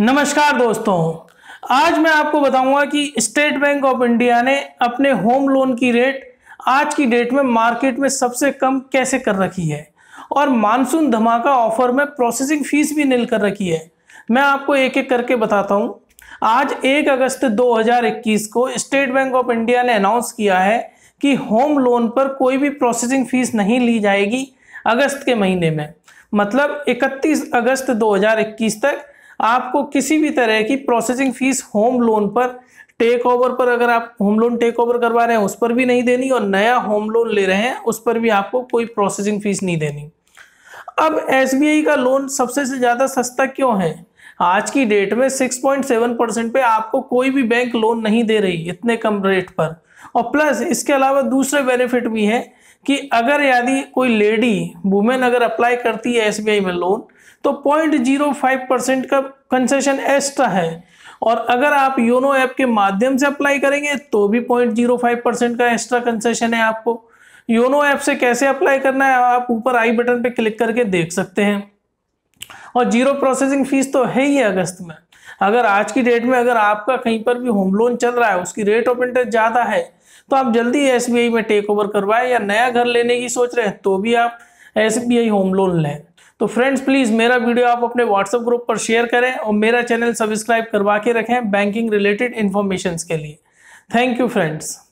नमस्कार दोस्तों आज मैं आपको बताऊंगा कि स्टेट बैंक ऑफ इंडिया ने अपने होम लोन की रेट आज की डेट में मार्केट में सबसे कम कैसे कर रखी है और मानसून धमाका ऑफर में प्रोसेसिंग फीस भी नील कर रखी है मैं आपको एक एक करके बताता हूँ आज 1 अगस्त 2021 को स्टेट बैंक ऑफ इंडिया ने अनाउंस किया है कि होम लोन पर कोई भी प्रोसेसिंग फीस नहीं ली जाएगी अगस्त के महीने में मतलब 31 अगस्त 2021 तक आपको किसी भी तरह की प्रोसेसिंग फीस होम लोन पर टेक ओवर पर अगर आप होम लोन टेक ओवर करवा रहे हैं उस पर भी नहीं देनी और नया होम लोन ले रहे हैं उस पर भी आपको कोई प्रोसेसिंग फीस नहीं देनी अब एस का लोन सबसे से ज़्यादा सस्ता क्यों है आज की डेट में 6.7 परसेंट पे आपको कोई भी बैंक लोन नहीं दे रही इतने कम रेट पर और प्लस इसके अलावा दूसरे बेनिफिट भी हैं कि अगर यदि कोई लेडी वुमेन अगर अप्लाई करती है एस में लोन तो पॉइंट जीरो फाइव परसेंट का कंसेशन एक्स्ट्रा है और अगर आप योनो ऐप के माध्यम से अप्लाई करेंगे तो भी पॉइंट जीरो फाइव परसेंट का एक्स्ट्रा कंसेशन है आपको योनो ऐप से कैसे अप्लाई करना है आप ऊपर आई बटन पर क्लिक करके देख सकते हैं और जीरो प्रोसेसिंग फीस तो है ही अगस्त में अगर आज की डेट में अगर आपका कहीं पर भी होम लोन चल रहा है उसकी रेट ऑफ इंटरेस्ट ज़्यादा है तो आप जल्दी एस में टेक ओवर करवाएं या नया घर लेने की सोच रहे हैं तो भी आप एस होम लोन लें तो फ्रेंड्स प्लीज़ मेरा वीडियो आप अपने व्हाट्सएप ग्रुप पर शेयर करें और मेरा चैनल सब्सक्राइब करवा के रखें बैंकिंग रिलेटेड इन्फॉर्मेशन के लिए थैंक यू फ्रेंड्स